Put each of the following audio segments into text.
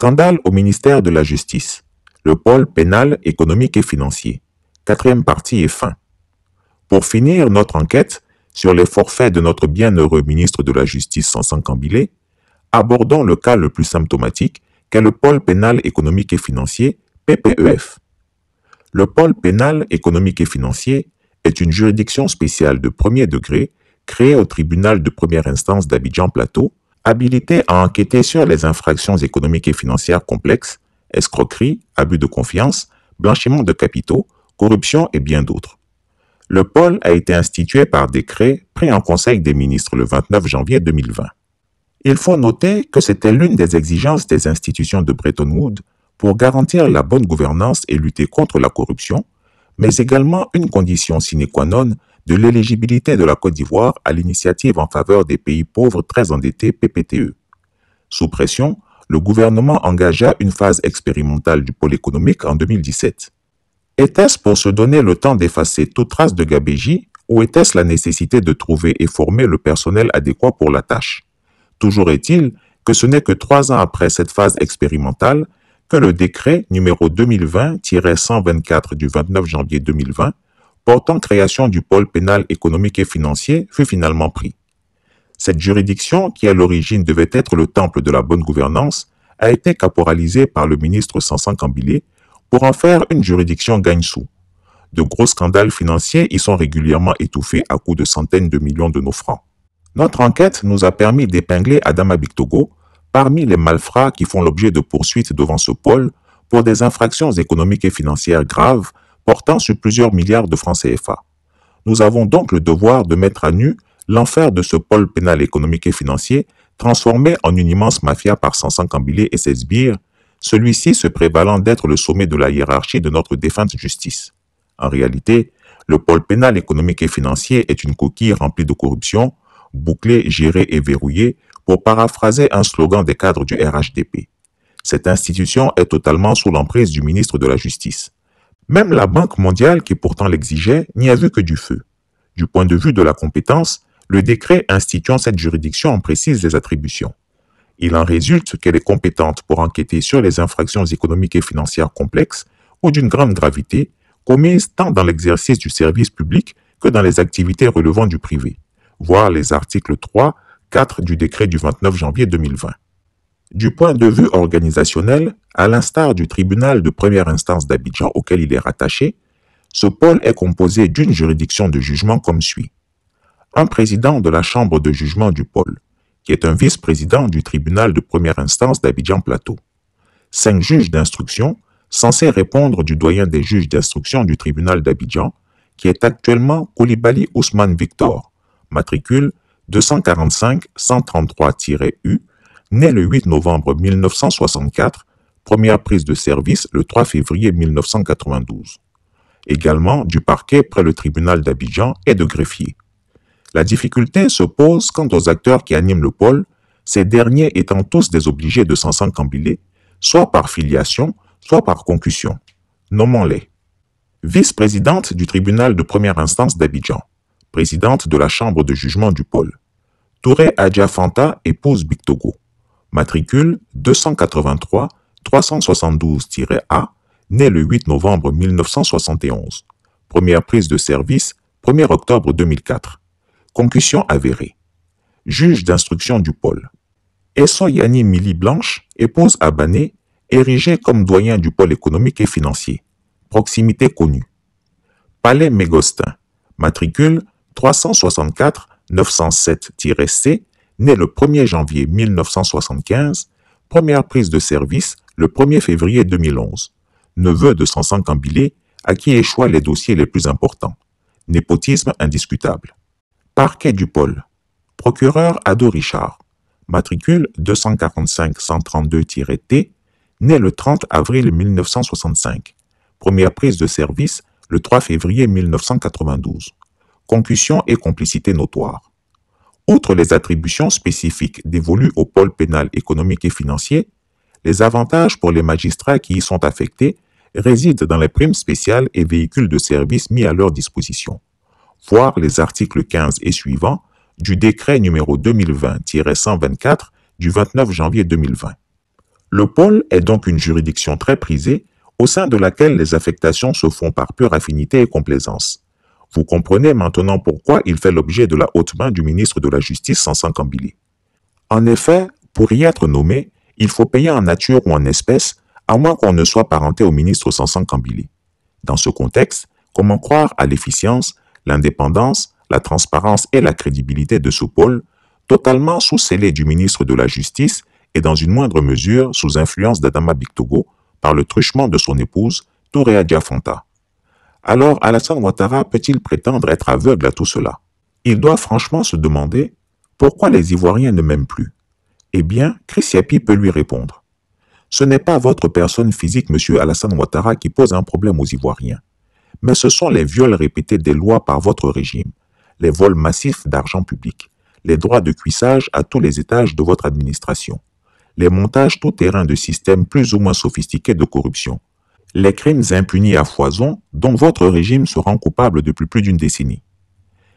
Scandale au ministère de la Justice. Le pôle pénal, économique et financier. Quatrième partie et fin. Pour finir notre enquête sur les forfaits de notre bienheureux ministre de la Justice Sansan Kambilé, abordons le cas le plus symptomatique qu'est le pôle pénal économique et financier, PPEF. Le pôle pénal économique et financier est une juridiction spéciale de premier degré créée au tribunal de première instance d'Abidjan Plateau habilité à enquêter sur les infractions économiques et financières complexes, escroqueries, abus de confiance, blanchiment de capitaux, corruption et bien d'autres. Le pôle a été institué par décret pris en Conseil des ministres le 29 janvier 2020. Il faut noter que c'était l'une des exigences des institutions de Bretton Woods pour garantir la bonne gouvernance et lutter contre la corruption, mais également une condition sine qua non de l'éligibilité de la Côte d'Ivoire à l'initiative en faveur des pays pauvres très endettés PPTE. Sous pression, le gouvernement engagea une phase expérimentale du pôle économique en 2017. Était-ce pour se donner le temps d'effacer toute trace de gabégie ou était-ce la nécessité de trouver et former le personnel adéquat pour la tâche Toujours est-il que ce n'est que trois ans après cette phase expérimentale que le décret numéro 2020-124 du 29 janvier 2020 portant création du pôle pénal économique et financier fut finalement pris. Cette juridiction, qui à l'origine devait être le temple de la bonne gouvernance, a été caporalisée par le ministre Sansan Kambilé pour en faire une juridiction gagne-sous. De gros scandales financiers y sont régulièrement étouffés à coups de centaines de millions de nos francs. Notre enquête nous a permis d'épingler Adama Togo parmi les malfrats qui font l'objet de poursuites devant ce pôle pour des infractions économiques et financières graves portant sur plusieurs milliards de francs CFA. Nous avons donc le devoir de mettre à nu l'enfer de ce pôle pénal économique et financier transformé en une immense mafia par Sansan Cambilé et ses sbires, celui-ci se prévalant d'être le sommet de la hiérarchie de notre défunte justice. En réalité, le pôle pénal économique et financier est une coquille remplie de corruption, bouclée, gérée et verrouillée, pour paraphraser un slogan des cadres du RHDP. Cette institution est totalement sous l'emprise du ministre de la Justice. Même la Banque mondiale, qui pourtant l'exigeait, n'y a vu que du feu. Du point de vue de la compétence, le décret instituant cette juridiction en précise les attributions. Il en résulte qu'elle est compétente pour enquêter sur les infractions économiques et financières complexes ou d'une grande gravité commises tant dans l'exercice du service public que dans les activités relevant du privé, voir les articles 3, 4 du décret du 29 janvier 2020. Du point de vue organisationnel, à l'instar du tribunal de première instance d'Abidjan auquel il est rattaché, ce pôle est composé d'une juridiction de jugement comme suit. Un président de la chambre de jugement du pôle, qui est un vice-président du tribunal de première instance d'Abidjan Plateau. Cinq juges d'instruction, censés répondre du doyen des juges d'instruction du tribunal d'Abidjan, qui est actuellement Koulibaly Ousmane Victor, matricule 245-133-U, Né le 8 novembre 1964, première prise de service le 3 février 1992. Également du parquet près le tribunal d'Abidjan et de greffier. La difficulté se pose quant aux acteurs qui animent le pôle, ces derniers étant tous des obligés de s'en soit par filiation, soit par concussion. Nommons-les. Vice-présidente du tribunal de première instance d'Abidjan, présidente de la chambre de jugement du pôle. Touré Adja Fanta épouse Bictogo matricule 283 372-A, né le 8 novembre 1971. Première prise de service, 1er octobre 2004. Concussion avérée. Juge d'instruction du pôle. Essoyani Mili Blanche épouse Abané, érigé comme doyen du pôle économique et financier. Proximité connue. Palais Mégostin. Matricule 364 907-C, Né le 1er janvier 1975, première prise de service le 1er février 2011. Neveu de Sansan Kambilé, à qui échouent les dossiers les plus importants. Népotisme indiscutable. Parquet du pôle. Procureur Ado Richard. Matricule 245-132-T. Né le 30 avril 1965. Première prise de service le 3 février 1992. Concussion et complicité notoire. Outre les attributions spécifiques dévolues au pôle pénal économique et financier, les avantages pour les magistrats qui y sont affectés résident dans les primes spéciales et véhicules de service mis à leur disposition. Voir les articles 15 et suivants du décret numéro 2020-124 du 29 janvier 2020. Le pôle est donc une juridiction très prisée au sein de laquelle les affectations se font par pure affinité et complaisance. Vous comprenez maintenant pourquoi il fait l'objet de la haute main du ministre de la Justice Sansan Kambili. En effet, pour y être nommé, il faut payer en nature ou en espèces, à moins qu'on ne soit parenté au ministre Sansan Kambili. Dans ce contexte, comment croire à l'efficience, l'indépendance, la transparence et la crédibilité de ce pôle, totalement sous scellé du ministre de la Justice et dans une moindre mesure sous influence d'Adama Bictogo par le truchement de son épouse, Touréa Diafonta. Alors Alassane Ouattara peut-il prétendre être aveugle à tout cela Il doit franchement se demander pourquoi les Ivoiriens ne m'aiment plus. Eh bien, Yapi peut lui répondre. Ce n'est pas votre personne physique, monsieur Alassane Ouattara, qui pose un problème aux Ivoiriens, mais ce sont les viols répétés des lois par votre régime, les vols massifs d'argent public, les droits de cuissage à tous les étages de votre administration, les montages tout-terrain de systèmes plus ou moins sophistiqués de corruption, les crimes impunis à foison dont votre régime se rend coupable depuis plus d'une décennie.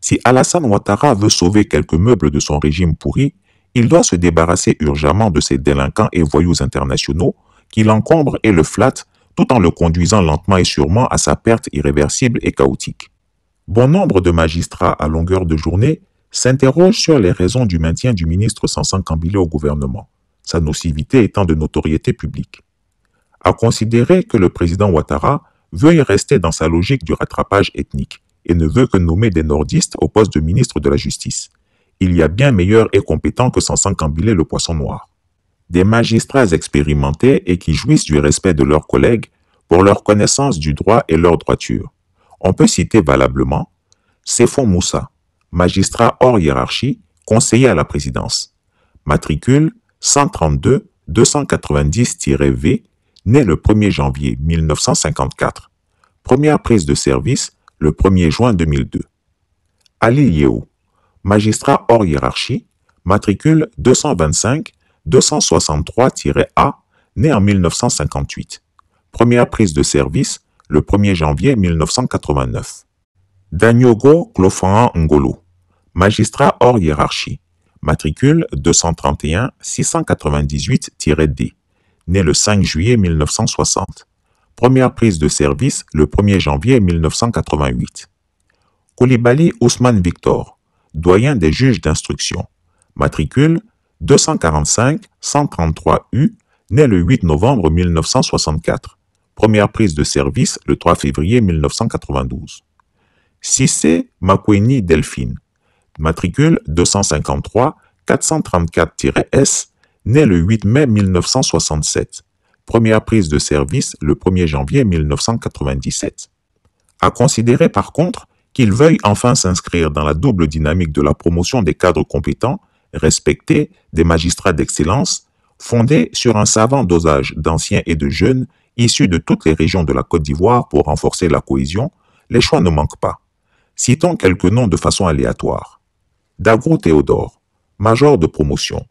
Si Alassane Ouattara veut sauver quelques meubles de son régime pourri, il doit se débarrasser urgemment de ces délinquants et voyous internationaux qui l'encombrent et le flattent tout en le conduisant lentement et sûrement à sa perte irréversible et chaotique. Bon nombre de magistrats à longueur de journée s'interrogent sur les raisons du maintien du ministre Sansan Kambile au gouvernement, sa nocivité étant de notoriété publique a considérer que le président Ouattara veut y rester dans sa logique du rattrapage ethnique et ne veut que nommer des nordistes au poste de ministre de la Justice. Il y a bien meilleur et compétent que sans s'encambiler le poisson noir. Des magistrats expérimentés et qui jouissent du respect de leurs collègues pour leur connaissance du droit et leur droiture. On peut citer valablement Sefon Moussa, magistrat hors hiérarchie, conseiller à la présidence. Matricule 132 290-V Né le 1er janvier 1954. Première prise de service le 1er juin 2002. Ali Yeo, magistrat hors hiérarchie, matricule 225-263-A, né en 1958. Première prise de service le 1er janvier 1989. Danyogo Klofan Ngolo, magistrat hors hiérarchie, matricule 231-698-D, né le 5 juillet 1960. Première prise de service le 1er janvier 1988. Koulibaly Ousmane Victor, doyen des juges d'instruction. Matricule 245-133U, né le 8 novembre 1964. Première prise de service le 3 février 1992. Cissé Makweni Delphine, matricule 253-434-S, né le 8 mai 1967. Première prise de service le 1er janvier 1997. À considérer par contre qu'il veuille enfin s'inscrire dans la double dynamique de la promotion des cadres compétents, respectés, des magistrats d'excellence, fondés sur un savant dosage d'anciens et de jeunes issus de toutes les régions de la Côte d'Ivoire pour renforcer la cohésion, les choix ne manquent pas. Citons quelques noms de façon aléatoire. Dagro Théodore, major de promotion,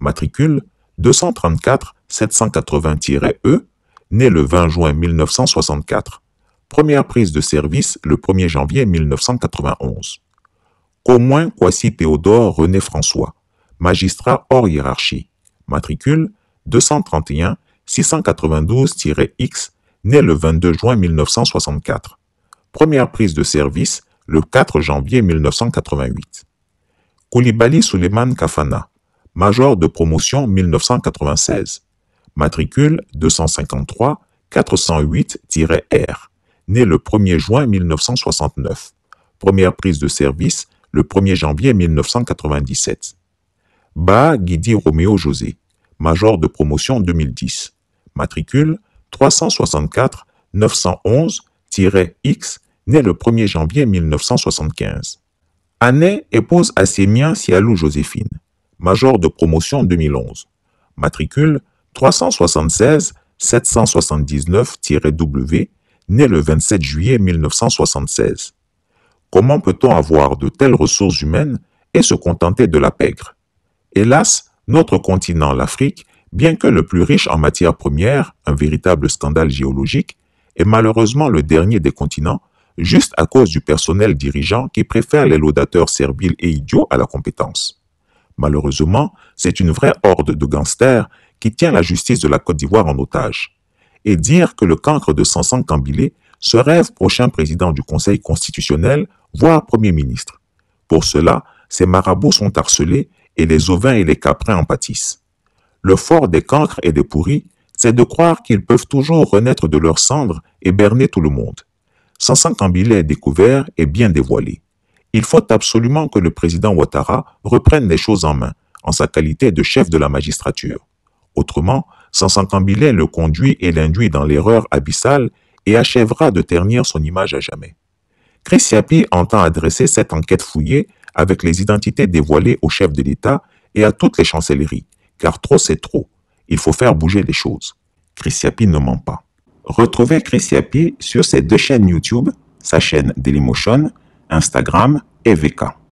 matricule 234-780-E, e, né le 20 juin 1964. Première prise de service le 1er janvier 1991. Comoin Kwasi Théodore René François, magistrat hors hiérarchie, matricule 231-692-X, né le 22 juin 1964. Première prise de service le 4 janvier 1988. Koulibaly Suleiman Kafana, major de promotion 1996, matricule 253 408-R, né le 1er juin 1969. Première prise de service le 1er janvier 1997. Ba Guidi roméo José, major de promotion 2010, matricule 364-911-X, né le 1er janvier 1975. Année épouse Assémien Sialou Joséphine major de promotion 2011. Matricule 376 779-W, né le 27 juillet 1976. Comment peut-on avoir de telles ressources humaines et se contenter de la pègre Hélas, notre continent, l'Afrique, bien que le plus riche en matières premières, un véritable scandale géologique, est malheureusement le dernier des continents, juste à cause du personnel dirigeant qui préfère les laudateurs serviles et idiots à la compétence. Malheureusement, c'est une vraie horde de gangsters qui tient la justice de la Côte d'Ivoire en otage. Et dire que le cancre de Sansan Kambilé se rêve prochain président du Conseil constitutionnel, voire Premier ministre. Pour cela, ces marabouts sont harcelés et les ovins et les caprins en pâtissent. Le fort des cancres et des pourris, c'est de croire qu'ils peuvent toujours renaître de leurs cendres et berner tout le monde. Sansan Kambilé est découvert et bien dévoilé il faut absolument que le président Ouattara reprenne les choses en main, en sa qualité de chef de la magistrature. Autrement, Kambilé le conduit et l'induit dans l'erreur abyssale et achèvera de ternir son image à jamais. Cressiapi entend adresser cette enquête fouillée avec les identités dévoilées au chef de l'État et à toutes les chancelleries, car trop c'est trop. Il faut faire bouger les choses. Cressiapi ne ment pas. Retrouvez Cressiapi sur ses deux chaînes YouTube, sa chaîne Dailymotion Instagram et VK.